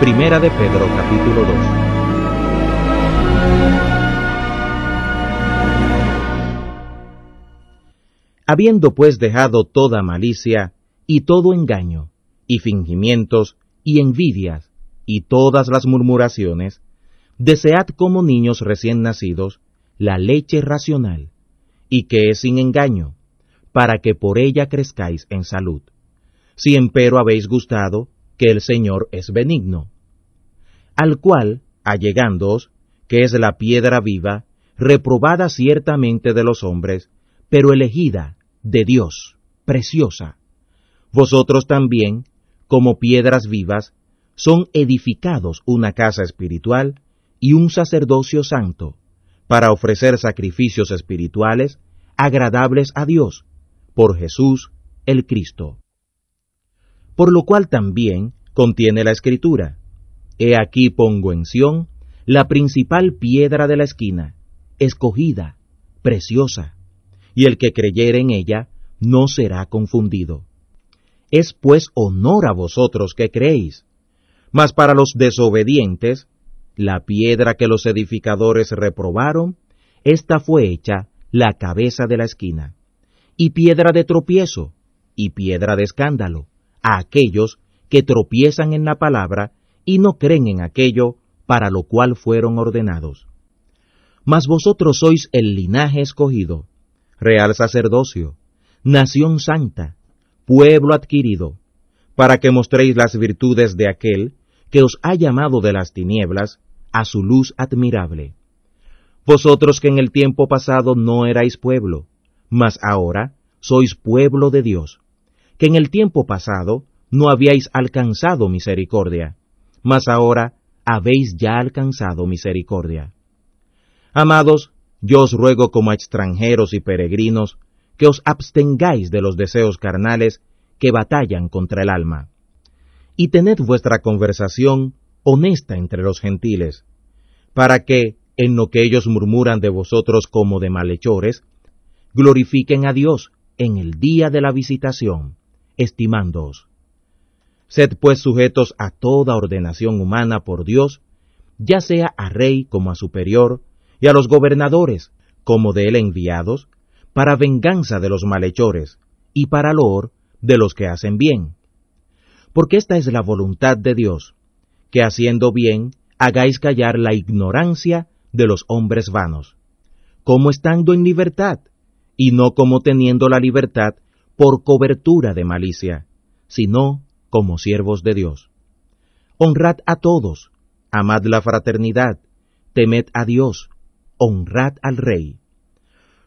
Primera de Pedro capítulo 2. Habiendo pues dejado toda malicia y todo engaño y fingimientos y envidias y todas las murmuraciones, desead como niños recién nacidos la leche racional y que es sin engaño, para que por ella crezcáis en salud. Si empero habéis gustado que el Señor es benigno, al cual, allegándoos, que es la piedra viva, reprobada ciertamente de los hombres, pero elegida de Dios, preciosa. Vosotros también, como piedras vivas, son edificados una casa espiritual y un sacerdocio santo, para ofrecer sacrificios espirituales agradables a Dios, por Jesús el Cristo por lo cual también contiene la escritura. He aquí pongo en Sión la principal piedra de la esquina, escogida, preciosa, y el que creyere en ella no será confundido. Es pues honor a vosotros que creéis. Mas para los desobedientes, la piedra que los edificadores reprobaron, esta fue hecha la cabeza de la esquina, y piedra de tropiezo, y piedra de escándalo, a aquellos que tropiezan en la palabra y no creen en aquello para lo cual fueron ordenados. Mas vosotros sois el linaje escogido, real sacerdocio, nación santa, pueblo adquirido, para que mostréis las virtudes de aquel que os ha llamado de las tinieblas a su luz admirable. Vosotros que en el tiempo pasado no erais pueblo, mas ahora sois pueblo de Dios que en el tiempo pasado no habíais alcanzado misericordia, mas ahora habéis ya alcanzado misericordia. Amados, yo os ruego como a extranjeros y peregrinos que os abstengáis de los deseos carnales que batallan contra el alma. Y tened vuestra conversación honesta entre los gentiles, para que, en lo que ellos murmuran de vosotros como de malhechores, glorifiquen a Dios en el día de la visitación estimándoos. Sed pues sujetos a toda ordenación humana por Dios, ya sea a rey como a superior, y a los gobernadores como de él enviados, para venganza de los malhechores, y para loor de los que hacen bien. Porque esta es la voluntad de Dios, que haciendo bien hagáis callar la ignorancia de los hombres vanos, como estando en libertad, y no como teniendo la libertad por cobertura de malicia, sino como siervos de Dios. Honrad a todos, amad la fraternidad, temed a Dios, honrad al Rey.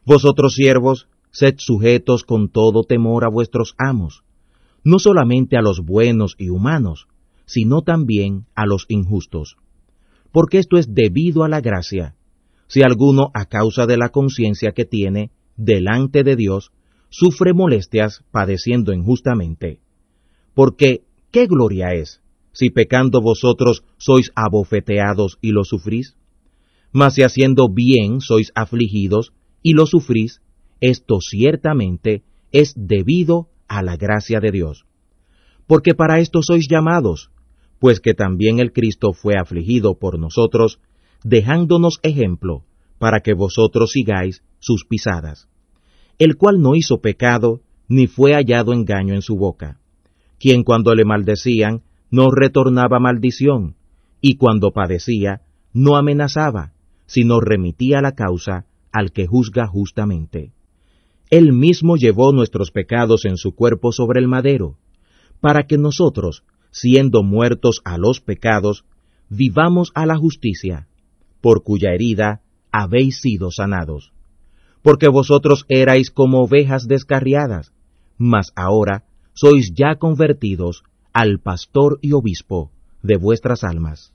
Vosotros siervos, sed sujetos con todo temor a vuestros amos, no solamente a los buenos y humanos, sino también a los injustos. Porque esto es debido a la gracia, si alguno a causa de la conciencia que tiene delante de Dios sufre molestias padeciendo injustamente. Porque, ¿qué gloria es si pecando vosotros sois abofeteados y lo sufrís? Mas si haciendo bien sois afligidos y lo sufrís, esto ciertamente es debido a la gracia de Dios. Porque para esto sois llamados, pues que también el Cristo fue afligido por nosotros, dejándonos ejemplo, para que vosotros sigáis sus pisadas el cual no hizo pecado, ni fue hallado engaño en su boca, quien cuando le maldecían, no retornaba maldición, y cuando padecía, no amenazaba, sino remitía la causa al que juzga justamente. Él mismo llevó nuestros pecados en su cuerpo sobre el madero, para que nosotros, siendo muertos a los pecados, vivamos a la justicia, por cuya herida habéis sido sanados porque vosotros erais como ovejas descarriadas, mas ahora sois ya convertidos al pastor y obispo de vuestras almas.